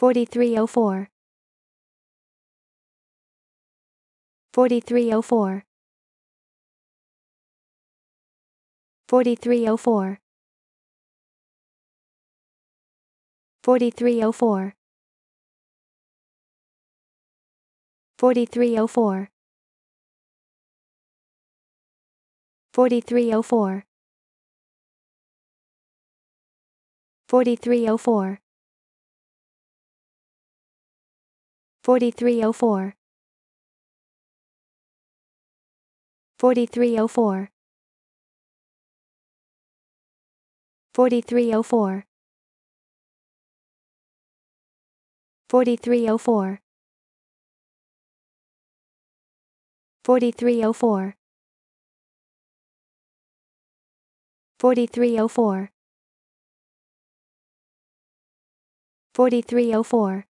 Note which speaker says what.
Speaker 1: 4304 4304 4304 4304 4304 4304 4304 4304 4304 4304 4304 4304 4304 4304